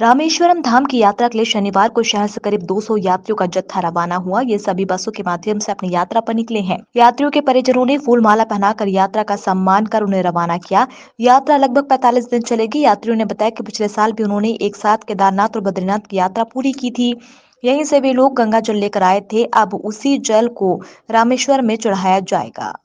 रामेश्वरम धाम की यात्रा के लिए शनिवार को शहर से करीब 200 यात्रियों का जत्था रवाना हुआ ये सभी बसों के माध्यम से अपनी यात्रा पर निकले हैं यात्रियों के परिजनों ने फूल माला पहनाकर यात्रा का सम्मान कर उन्हें रवाना किया यात्रा लगभग 45 दिन चलेगी यात्रियों ने बताया कि पिछले साल भी उन्होंने एक साथ केदारनाथ और बद्रीनाथ की यात्रा पूरी की थी यहीं से वे लोग गंगा जल लेकर आए थे अब उसी जल को रामेश्वर में चढ़ाया जाएगा